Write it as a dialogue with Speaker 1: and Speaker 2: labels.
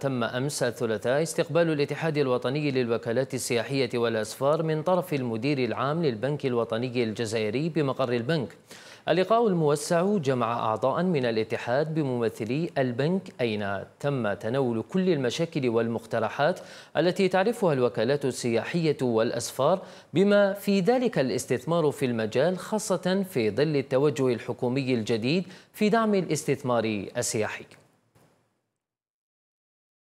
Speaker 1: تم أمس الثلاثاء استقبال الاتحاد الوطني للوكالات السياحية والأسفار من طرف المدير العام للبنك الوطني الجزائري بمقر البنك اللقاء الموسع جمع أعضاء من الاتحاد بممثلي البنك أين تم تناول كل المشاكل والمقترحات التي تعرفها الوكالات السياحية والأسفار بما في ذلك الاستثمار في المجال خاصة في ظل التوجه الحكومي الجديد في دعم الاستثمار السياحي